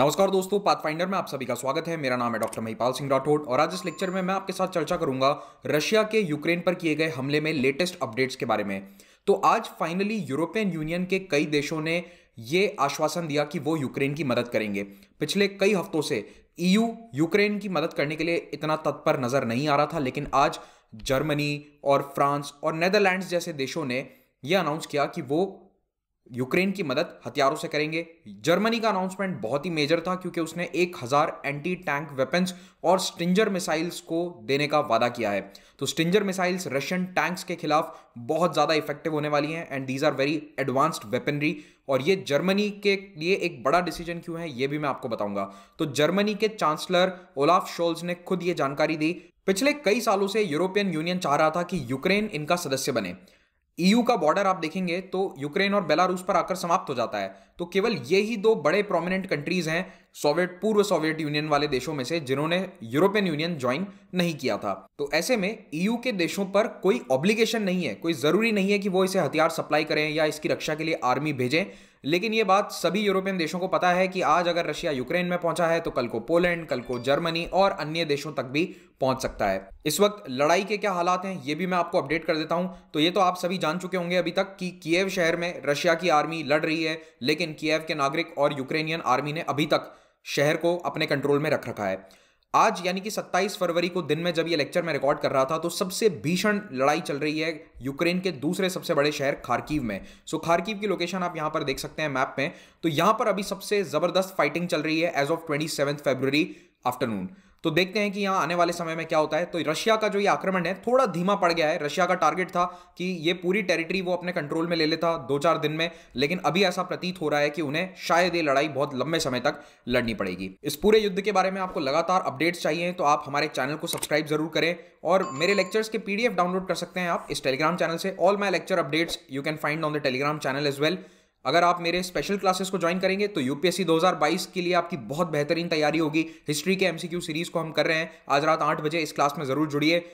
नमस्कार दोस्तों पाथफाइंडर में आप सभी का स्वागत है मेरा नाम है डॉक्टर महिपाल सिंह राठौड़ और आज इस लेक्चर में मैं आपके साथ चर्चा करूंगा रशिया के यूक्रेन पर किए गए हमले में लेटेस्ट अपडेट्स के बारे में तो आज फाइनली यूरोपियन यूनियन के कई देशों ने ये आश्वासन दिया कि वो यूक्रेन की मदद करेंगे पिछले कई हफ्तों से ईयू e यूक्रेन की मदद करने के लिए इतना तत्पर नजर नहीं आ रहा था लेकिन आज जर्मनी और फ्रांस और नेदरलैंड्स जैसे देशों ने यह अनाउंस किया कि वो यूक्रेन की मदद हथियारों से करेंगे जर्मनी का अनाउंसमेंट बहुत ही मेजर था क्योंकि उसने एक हज़ार एंटी टैंक वेपन्स और स्टिंजर मिसाइल्स को देने का वादा किया है तो स्टिंजर मिसाइल्स रशियन टैंक्स के खिलाफ बहुत ज़्यादा इफेक्टिव होने वाली हैं and these are very advanced weaponry और ये जर्मनी के लिए एक बड़ा डिसीजन क्यों है ये भी मैं आपको बताऊंगा तो जर्मनी के चांसलर ओलाफ शोल्स ने खुद ये जानकारी दी पिछले कई सालों से यूरोपियन यूनियन चाह रहा था कि यूक्रेन इनका सदस्य बने ईयू का बॉर्डर आप देखेंगे तो यूक्रेन और बेलारूस पर आकर समाप्त हो जाता है तो केवल ये ही दो बड़े प्रोमिनेंट कंट्रीज हैं सोवियत पूर्व सोवियत यूनियन वाले देशों में से जिन्होंने यूरोपियन यूनियन ज्वाइन नहीं किया था तो ऐसे में ईयू के देशों पर कोई ऑब्लिगेशन नहीं है कोई जरूरी नहीं है कि वो इसे हथियार सप्लाई करें या इसकी रक्षा के लिए आर्मी भेजें लेकिन ये बात सभी यूरोपियन देशों को पता है कि आज अगर रशिया यूक्रेन में पहुंचा है तो कल को पोलैंड कल को जर्मनी और अन्य देशों तक भी पहुंच सकता है इस वक्त लड़ाई के क्या हालात हैं ये भी मैं आपको अपडेट कर देता हूं तो ये तो आप सभी जान चुके होंगे अभी तक कि किएव शहर में रशिया की आर्मी लड़ रही है लेकिन किएव के नागरिक और यूक्रेनियन आर्मी ने अभी तक शहर को अपने कंट्रोल में रख रखा है आज यानी कि 27 फरवरी को दिन में जब ये लेक्चर मैं रिकॉर्ड कर रहा था तो सबसे भीषण लड़ाई चल रही है यूक्रेन के दूसरे सबसे बड़े शहर खारकीव में सो खारकीव की लोकेशन आप यहां पर देख सकते हैं मैप में तो यहां पर अभी सबसे ज़बरदस्त फाइटिंग चल रही है as of twenty seven afternoon तो देखते हैं कि यहां आने वाले समय में क्या होता है तो रशिया का जो ये आक्रमण है थोड़ा धीमा पड़ गया है रशिया का टारगेट था कि ये पूरी टेरिटरी वो अपने कंट्रोल में ले लेता दो चार दिन में लेकिन अभी ऐसा प्रतीत हो रहा है कि उन्हें शायद ये लड़ाई बहुत लंबे समय तक लड़नी पड़ेगी इस पूरे युद्ध के बारे में आपको लगातार अपडेट्स चाहिए तो आप हमारे चैनल को सब्सक्राइब जरूर करें और मेरे लेक्चर्स के पीडीएफ डाउनलोड कर सकते हैं आप इस टेलीग्राम चैनल से all my lecture updates you can find on the Telegram channel as well अगर आप मेरे स्पेशल क्लासेस को ज्वाइन करेंगे तो यूपीएससी 2022 के लिए आपकी बहुत बेहतरीन तैयारी होगी हिस्ट्री के एमसीक्यू सीरीज को हम कर रहे हैं आज रात आठ बजे इस क्लास में जरूर जुड़िए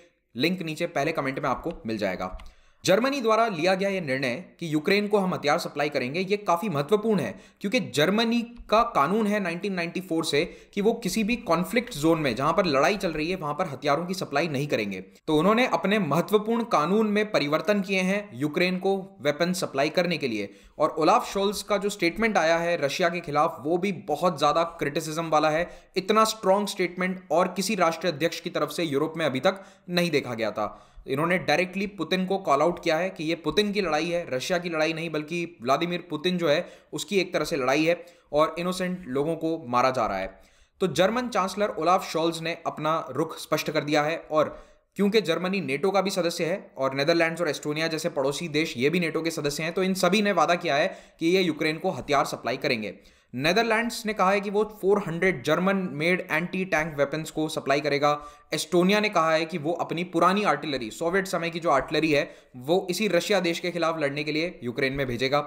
लिंक नीचे पहले कमेंट में आपको मिल जाएगा जर्मनी द्वारा लिया गया यह निर्णय कि यूक्रेन को हम हथियार सप्लाई करेंगे ये काफ़ी महत्वपूर्ण है क्योंकि जर्मनी का कानून है 1994 से कि वो किसी भी कॉन्फ्लिक्ट जोन में जहां पर लड़ाई चल रही है वहां पर हथियारों की सप्लाई नहीं करेंगे तो उन्होंने अपने महत्वपूर्ण कानून में परिवर्तन किए हैं यूक्रेन को वेपन सप्लाई करने के लिए और ओलाफ शोल्स का जो स्टेटमेंट आया है रशिया के खिलाफ वो भी बहुत ज़्यादा क्रिटिसिज्म वाला है इतना स्ट्रॉन्ग स्टेटमेंट और किसी राष्ट्र अध्यक्ष की तरफ से यूरोप में अभी तक नहीं देखा गया था इन्होंने डायरेक्टली पुतिन को कॉल आउट किया है कि ये पुतिन की लड़ाई है रशिया की लड़ाई नहीं बल्कि व्लादिमीर पुतिन जो है उसकी एक तरह से लड़ाई है और इनोसेंट लोगों को मारा जा रहा है तो जर्मन चांसलर ओलाफ शॉल्स ने अपना रुख स्पष्ट कर दिया है और क्योंकि जर्मनी नेटो का भी सदस्य है और नेदरलैंड्स और एस्टोनिया जैसे पड़ोसी देश ये भी नेटो के सदस्य हैं तो इन सभी ने वादा किया है कि ये यूक्रेन को हथियार सप्लाई करेंगे नेदरलैंड्स ने कहा है कि वो 400 German made anti tank weapons को सप्लाई करेगा एस्टोनिया ने कहा है कि वो अपनी पुरानी आर्टिलरी सोवियत समय की जो आर्टिलरी है वो इसी रशिया देश के खिलाफ लड़ने के लिए यूक्रेन में भेजेगा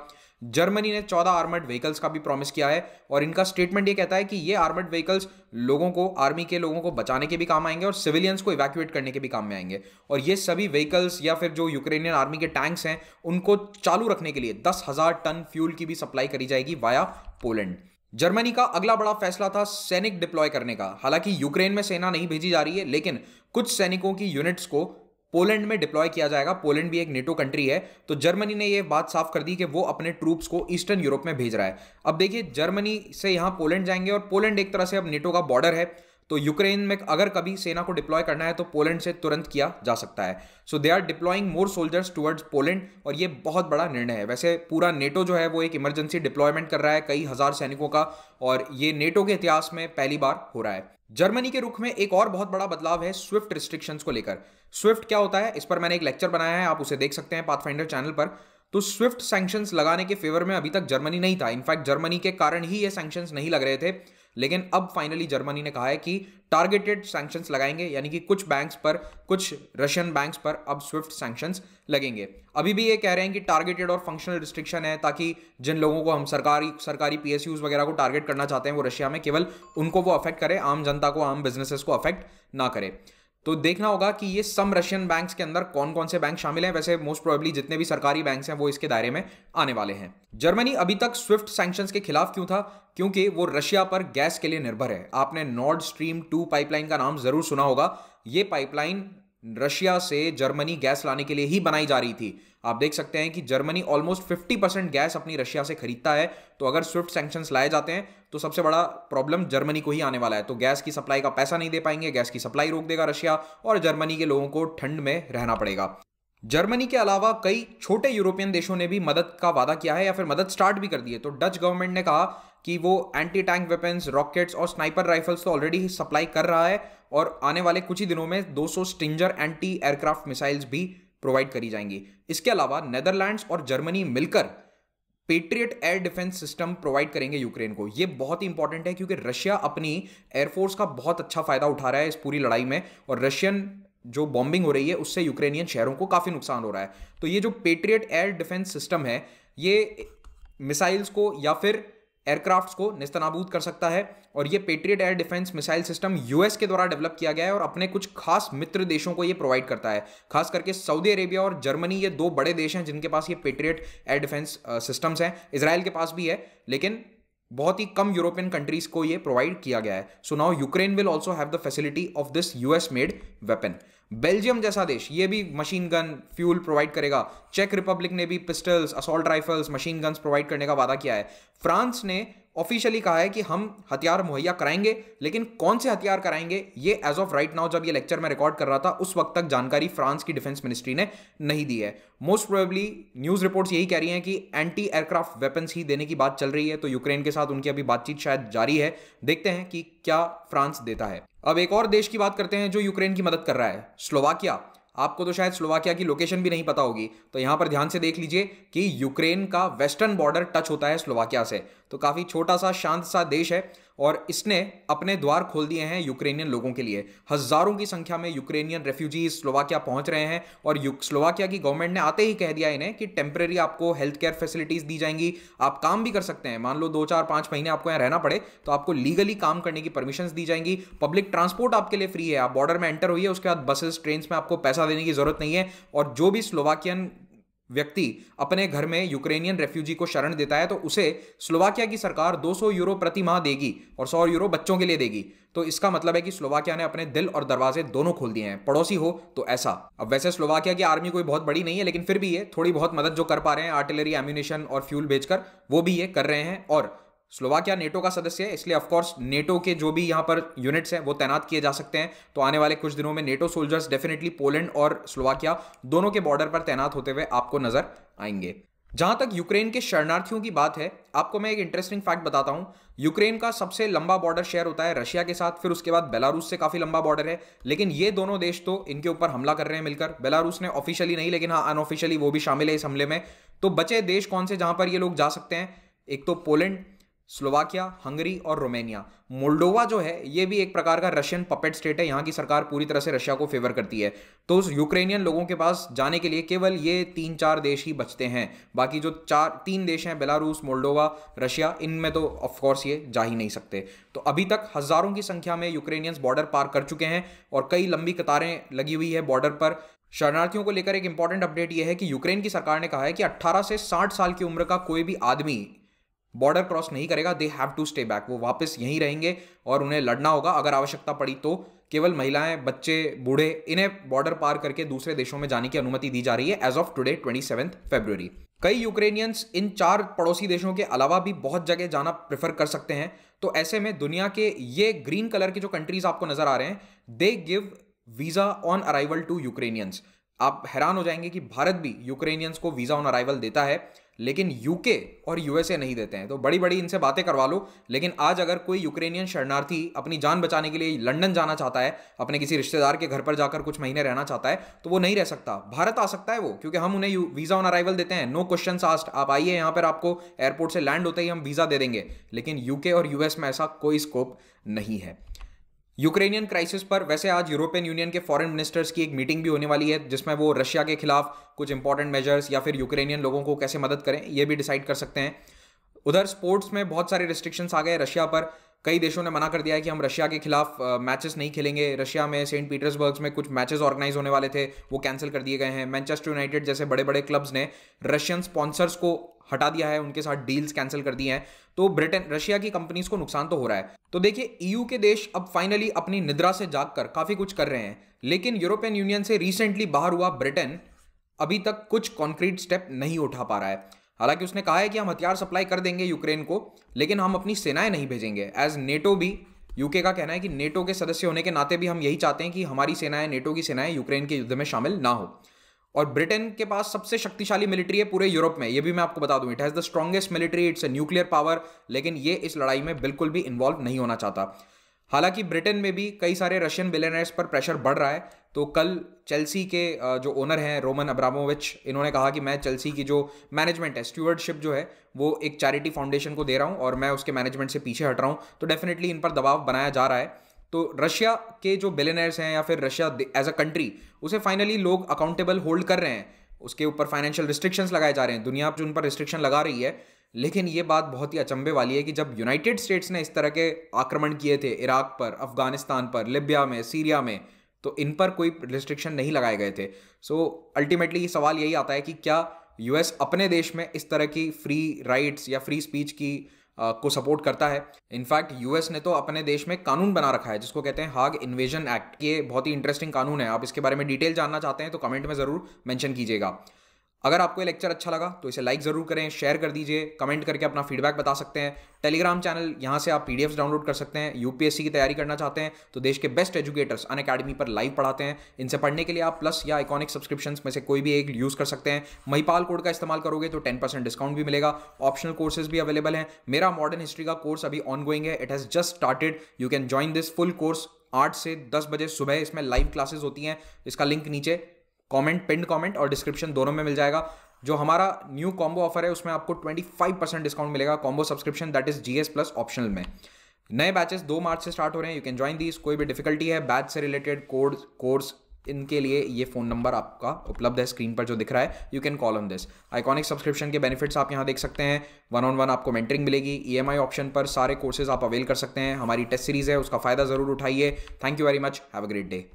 जर्मनी ने 14 आर्मर्ड व्हीकल्स का भी प्रॉमिस किया है और इनका स्टेटमेंट ये कहता है कि ये आर्मर्ड व्हीकल्स लोगों को आर्मी के लोगों को बचाने के भी काम आएंगे और सिविलियंस को इवैक्यूएट करने के भी काम में आएंगे और ये सभी व्हीकल्स या फिर जो यूक्रेनियन आर्मी के टैंक्स हैं उनको चालू रखने के लिए दस हजार टन फ्यूल की भी सप्लाई करी जाएगी वाया पोलैंड जर्मनी का अगला बड़ा फैसला था सैनिक डिप्लॉय करने का हालांकि यूक्रेन में सेना नहीं भेजी जा रही है लेकिन कुछ सैनिकों की यूनिट्स को पोलैंड में डिप्लॉय किया जाएगा पोलैंड भी एक नेटो कंट्री है तो जर्मनी ने यह बात साफ कर दी कि वो अपने ट्रूप्स को ईस्टर्न यूरोप में भेज रहा है अब देखिए जर्मनी से यहां पोलैंड जाएंगे और पोलैंड एक तरह से अब नेटो का बॉर्डर है तो यूक्रेन में अगर कभी सेना को डिप्लॉय करना है तो पोलैंड से तुरंत किया जा सकता है so they are deploying more soldiers towards Poland और ये बहुत बड़ा निर्णय है वैसे पूरा नेटो जो है वो एक इमरजेंसी डिप्लॉयमेंट कर रहा है कई हज़ार सैनिकों का और ये नेटो के इतिहास में पहली बार हो रहा है जर्मनी के रुख में एक और बहुत बड़ा बदलाव है स्विफ्ट रिस्ट्रिक्शंस को लेकर स्विफ्ट क्या होता है इस पर मैंने एक लेक्चर बनाया है आप उसे देख सकते हैं पाथफाइंडर चैनल पर तो स्विफ्ट सैंक्शंस लगाने के फेवर में अभी तक जर्मनी नहीं था इनफैक्ट जर्मनी के कारण ही ये सैंक्शंस नहीं लग रहे थे लेकिन अब फाइनली जर्मनी ने कहा है कि टारगेटेड सैंक्शंस लगाएंगे यानी कि कुछ बैंक्स पर कुछ रशियन बैंक्स पर अब स्विफ्ट सैंक्शंस लगेंगे अभी भी ये कह रहे हैं कि टारगेटेड और फंक्शनल रिस्ट्रिक्शन है ताकि जिन लोगों को हम सरकारी सरकारी पी वगैरह को टारगेट करना चाहते हैं वो रशिया में केवल उनको वो अफेक्ट करे आम जनता को आम बिजनेसेस को अफेक्ट ना करे तो देखना होगा कि ये सम रशियन बैंक्स के अंदर कौन कौन से बैंक शामिल हैं वैसे मोस्ट प्रोबेबली जितने भी सरकारी बैंक्स हैं वो इसके दायरे में आने वाले हैं जर्मनी अभी तक स्विफ्ट सैंक्शंस के खिलाफ क्यों था क्योंकि वो रशिया पर गैस के लिए निर्भर है आपने नॉर्ड स्ट्रीम टू पाइपलाइन का नाम जरूर सुना होगा ये पाइपलाइन रशिया से जर्मनी गैस लाने के लिए ही बनाई जा रही थी आप देख सकते हैं कि जर्मनी ऑलमोस्ट 50 परसेंट गैस अपनी रशिया से खरीदता है तो अगर स्विफ्ट सैंक्शंस लाए जाते हैं तो सबसे बड़ा प्रॉब्लम जर्मनी को ही आने वाला है तो गैस की सप्लाई का पैसा नहीं दे पाएंगे गैस की सप्लाई रोक देगा रशिया और जर्मनी के लोगों को ठंड में रहना पड़ेगा जर्मनी के अलावा कई छोटे यूरोपियन देशों ने भी मदद का वादा किया है या फिर मदद स्टार्ट भी कर दी है तो डच गवर्नमेंट ने कहा कि वो एंटी टैंक वेपन्स रॉकेट्स और स्नाइपर राइफल्स तो ऑलरेडी सप्लाई कर रहा है और आने वाले कुछ ही दिनों में 200 स्टिंजर एंटी एयरक्राफ्ट मिसाइल्स भी प्रोवाइड करी जाएंगी इसके अलावा नेदरलैंड्स और जर्मनी मिलकर Patriot air defence system provide करेंगे यूक्रेन को ये बहुत ही इंपॉर्टेंट है क्योंकि रशिया अपनी एयरफोर्स का बहुत अच्छा फायदा उठा रहा है इस पूरी लड़ाई में और रशियन जो बॉम्बिंग हो रही है उससे यूक्रेनियन शहरों को काफ़ी नुकसान हो रहा है तो ये जो पेट्रियट एयर डिफेंस सिस्टम है ये मिसाइल्स को या फिर एयरक्राफ्ट को निस्तनाबूद कर सकता है और ये Patriot air defence missile system US के द्वारा डेवलप किया गया है और अपने कुछ खास मित्र देशों को ये प्रोवाइड करता है खास करके सऊदी अरेबिया और जर्मनी ये दो बड़े देश हैं जिनके पास ये पेट्रियट एयर डिफेंस सिस्टम्स हैं इसराइल के पास भी है लेकिन बहुत ही कम यूरोपियन कंट्रीज को ये प्रोवाइड किया गया है so now Ukraine will also have the facility of this US made weapon Belgium जैसा देश ये भी मशीन गन फ्यूल प्रोवाइड करेगा चेक रिपब्लिक ने भी pistols assault rifles machine guns provide करने का वादा किया है फ्रांस ने ऑफिशियली कहा है कि हम हथियार मुहैया कराएंगे लेकिन कौन से हथियार कराएंगे ये एज ऑफ राइट नाउ जब ये लेक्चर में रिकॉर्ड कर रहा था उस वक्त तक जानकारी फ्रांस की डिफेंस मिनिस्ट्री ने नहीं दी है मोस्ट प्रोबेबली न्यूज़ रिपोर्ट्स यही कह रही हैं कि एंटी एयरक्राफ्ट वेपन्स ही देने की बात चल रही है तो यूक्रेन के साथ उनकी अभी बातचीत शायद जारी है देखते हैं कि क्या फ्रांस देता है अब एक और देश की बात करते हैं जो यूक्रेन की मदद कर रहा है स्लोवाकिया आपको तो शायद स्लोवाकिया की लोकेशन भी नहीं पता होगी तो यहां पर ध्यान से देख लीजिए कि यूक्रेन का वेस्टर्न बॉर्डर टच होता है स्लोवाकिया से तो काफ़ी छोटा सा शांत सा देश है और इसने अपने द्वार खोल दिए हैं यूक्रेनियन लोगों के लिए हजारों की संख्या में यूक्रेनियन रेफ्यूजी स्लोवाकिया पहुंच रहे हैं और स्लोवाकिया की गवर्नमेंट ने आते ही कह दिया इन्हें कि टेम्प्रेरी आपको हेल्थ केयर फैसिलिटीज दी जाएंगी आप काम भी कर सकते हैं मान लो दो चार पांच महीने आपको यहाँ रहना पड़े तो आपको लीगली काम करने की परमिशन दी जाएंगी पब्लिक ट्रांसपोर्ट आपके लिए फ्री है आप बॉर्डर में एंटर हुई है उसके बाद बसेस ट्रेन में आपको पैसा देने की जरूरत नहीं है और जो भी स्लोवाकियन व्यक्ति अपने घर में यूक्रेनियन रेफ्यूजी को शरण देता है तो उसे स्लोवाकिया की सरकार 200 यूरो प्रति माह देगी और 100 यूरो बच्चों के लिए देगी तो इसका मतलब है कि स्लोवाकिया ने अपने दिल और दरवाजे दोनों खोल दिए हैं पड़ोसी हो तो ऐसा अब वैसे स्लोवाकिया की आर्मी कोई बहुत बड़ी नहीं है लेकिन फिर भी ये थोड़ी बहुत मदद जो कर पा रहे हैं आर्टिलरी एम्यूनेशन और फ्यूल भेजकर वो भी ये कर रहे हैं और स्लोवाकिया नेटो का सदस्य है इसलिए ऑफकोर्स नेटो के जो भी यहाँ पर यूनिट्स हैं वो तैनात किए जा सकते हैं तो आने वाले कुछ दिनों में नेटो सोल्जर्स डेफिनेटली पोलैंड और स्लोवाकिया दोनों के बॉर्डर पर तैनात होते हुए आपको नजर आएंगे जहां तक यूक्रेन के शरणार्थियों की बात है आपको मैं एक इंटरेस्टिंग फैक्ट बताता हूं यूक्रेन का सबसे लंबा बॉर्डर शेयर होता है रशिया के साथ फिर उसके बाद बेलारूस से काफी लंबा बॉर्डर है लेकिन ये दोनों देश तो इनके ऊपर हमला कर रहे हैं मिलकर बेलारूस ने ऑफिशियली नहीं लेकिन हाँ अनऑफिशियली वो भी शामिल है इस हमले में तो बचे देश कौन से जहां पर ये लोग जा सकते हैं एक तो पोलैंड स्लोवाकिया हंगरी और रोमेनिया मोल्डोवा जो है ये भी एक प्रकार का रशियन पपेट स्टेट है यहाँ की सरकार पूरी तरह से रशिया को फेवर करती है तो उस यूक्रेनियन लोगों के पास जाने के लिए केवल ये तीन चार देश ही बचते हैं बाकी जो चार तीन देश हैं बेलारूस मोल्डोवा रशिया इनमें तो ऑफकोर्स ये जा ही नहीं सकते तो अभी तक हज़ारों की संख्या में यूक्रेनियंस बॉर्डर पार कर चुके हैं और कई लंबी कतारें लगी हुई है बॉर्डर पर शरणार्थियों को लेकर एक इंपॉर्टेंट अपडेट यह है कि यूक्रेन की सरकार ने कहा है कि 18 से 60 साल की उम्र का कोई भी आदमी बॉर्डर क्रॉस नहीं करेगा they have to stay back वो वापस यहीं रहेंगे और उन्हें लड़ना होगा अगर आवश्यकता पड़ी तो केवल महिलाएं बच्चे बूढ़े इन्हें बॉर्डर पार करके दूसरे देशों में जाने की अनुमति दी जा रही है as of today twenty seventh February कई यूक्रेनियंस इन चार पड़ोसी देशों के अलावा भी बहुत जगह जाना प्रेफर कर सकते हैं तो ऐसे में दुनिया के ये ग्रीन कलर के जो कंट्रीज आपको नजर आ रहे हैं they give visa on arrival to Ukrainians आप हैरान हो जाएंगे कि भारत भी यूक्रेनियंस को वीजा ऑन अराइवल देता है लेकिन यूके और यूएसए नहीं देते हैं तो बड़ी बड़ी इनसे बातें करवा लो लेकिन आज अगर कोई यूक्रेनियन शरणार्थी अपनी जान बचाने के लिए लंदन जाना चाहता है अपने किसी रिश्तेदार के घर पर जाकर कुछ महीने रहना चाहता है तो वो नहीं रह सकता भारत आ सकता है वो क्योंकि हम उन्हें वीज़ा ऑन अराइवल देते हैं नो क्वेश्चन आस्ट आप आइए यहां पर आपको एयरपोर्ट से लैंड होते ही हम वीज़ा दे देंगे लेकिन यूके और यूएस में ऐसा कोई स्कोप नहीं है यूक्रेनियन क्राइसिस पर वैसे आज यूरोपियन यूनियन के फॉरेन मिनिस्टर्स की एक मीटिंग भी होने वाली है जिसमें वो रशिया के खिलाफ कुछ इंपॉर्टेंट मेजर्स या फिर यूक्रेनियन लोगों को कैसे मदद करें ये भी डिसाइड कर सकते हैं उधर स्पोर्ट्स में बहुत सारे रिस्ट्रिक्शंस आ गए रशिया पर कई देशों ने मना कर दिया है कि हम रशिया के खिलाफ मैचेस नहीं खेलेंगे रशिया में सेंट पीटर्सबर्ग में कुछ मैचेस ऑर्गेनाइज होने वाले थे वो कैंसिल कर दिए गए हैं मैनचेस्टर यूनाइटेड जैसे बड़े बड़े क्लब्स ने रशियन स्पॉन्सर्स को हटा दिया है उनके साथ डील्स कैंसिल कर दिए हैं तो ब्रिटेन रशिया की कंपनीज को नुकसान तो हो रहा है तो देखिए ईयू e के देश अब फाइनली अपनी निद्रा से जागकर काफी कुछ कर रहे हैं लेकिन यूरोपियन यूनियन से रिसेंटली बाहर हुआ ब्रिटेन अभी तक कुछ कॉन्क्रीट स्टेप नहीं उठा पा रहा है हालांकि उसने कहा है कि हम हथियार सप्लाई कर देंगे यूक्रेन को लेकिन हम अपनी सेनाएं नहीं भेजेंगे एज नेटो भी यूके का कहना है कि नेटो के सदस्य होने के नाते भी हम यही चाहते हैं कि हमारी सेनाएं नेटो की सेनाएं यूक्रेन के युद्ध में शामिल ना हो और ब्रिटेन के पास सबसे शक्तिशाली मिलिट्री है पूरे यूरोप में ये भी मैं आपको बता दूं it has the strongest military it's a nuclear power लेकिन ये इस लड़ाई में बिल्कुल भी इन्वॉल्व नहीं होना चाहता हालांकि ब्रिटेन में भी कई सारे रशियन बिलेनर्स पर प्रेशर बढ़ रहा है तो कल चेल्सी के जो ओनर हैं रोमन अब्रामोविच इन्होंने कहा कि मैं चेल्सी की जो मैनेजमेंट है स्टूअर्डशिप जो है वो एक चैरिटी फाउंडेशन को दे रहा हूँ और मैं उसके मैनेजमेंट से पीछे हट रहा हूँ तो डेफिनेटली इन पर दबाव बनाया जा रहा है तो रशिया के जो बिलेनर्स हैं या फिर रशिया एज अ कंट्री उसे फाइनली लोग अकाउंटेबल होल्ड कर रहे हैं उसके ऊपर फाइनेंशियल रिस्ट्रिक्शंस लगाए जा रहे हैं दुनिया उन पर रिस्ट्रिक्शन लगा रही है लेकिन ये बात बहुत ही अचंभे वाली है कि जब यूनाइटेड स्टेट्स ने इस तरह के आक्रमण किए थे इराक पर अफगानिस्तान पर लिबिया में सीरिया में तो इन पर कोई रिस्ट्रिक्शन नहीं लगाए गए थे सो so, अल्टीमेटली सवाल यही आता है कि क्या यूएस अपने देश में इस तरह की फ्री राइट्स या फ्री स्पीच की आ, को सपोर्ट करता है इनफैक्ट यूएस ने तो अपने देश में कानून बना रखा है जिसको कहते हैं हाग इन्वेजन एक्ट ये बहुत ही इंटरेस्टिंग कानून है आप इसके बारे में डिटेल जानना चाहते हैं तो कमेंट में ज़रूर मैंशन कीजिएगा अगर आपको ये लेक्चर अच्छा लगा तो इसे लाइक ज़रूर करें शेयर कर दीजिए कमेंट करके अपना फीडबैक बता सकते हैं टेलीग्राम चैनल यहाँ से आप पीडीएफ्स डाउनलोड कर सकते हैं यूपीएससी की तैयारी करना चाहते हैं तो देश के बेस्ट एजुकेटर्स अन अकेडमी पर लाइव पढ़ाते हैं इनसे पढ़ने के लिए आप प्लस या इकोनिक सब्सक्रिप्शन में से कोई भी एक यूज़ कर सकते हैं महिपाल कोड का इस्तेमाल करोगे तो टेन परसेंट डिस्काउंट भी मिलेगा ऑप्शनल कोर्सेज भी अवेलेबल हैं मेरा मॉडर्न हिस्ट्री का कोर्स अभी ऑनगोइंग है it has just started you can join this full course आठ से दस बजे सुबह इसमें लाइव क्लासेज होती हैं इसका लिंक नीचे कमेंट पिंड कमेंट और डिस्क्रिप्शन दोनों में मिल जाएगा जो हमारा न्यू कॉम्बो ऑफर है उसमें आपको 25 परसेंट डिस्काउंट मिलेगा combo subscription that is GS plus optional में नए बैचेस दो मार्च से स्टार्ट हो रहे हैं यू कैन ज्वाइन दीज कोई भी डिफिकल्टी है बैच से रिलेटेड कोर्स कोर्स इनके लिए ये फ़ोन नंबर आपका उपलब्ध है स्क्रीन पर जो दिख रहा है you can call on this iconic subscription के बेनिफिट्स आप यहाँ देख सकते हैं वन ऑन वन आपको मेंटरिंग मिलेगी ईएमआई e ऑप्शन पर सारे कोर्सेज आप अवेल कर सकते हैं हमारी टेस्ट सीरीज़ है उसका फ़ायदा ज़रूर उठाइए thank you very much have a great day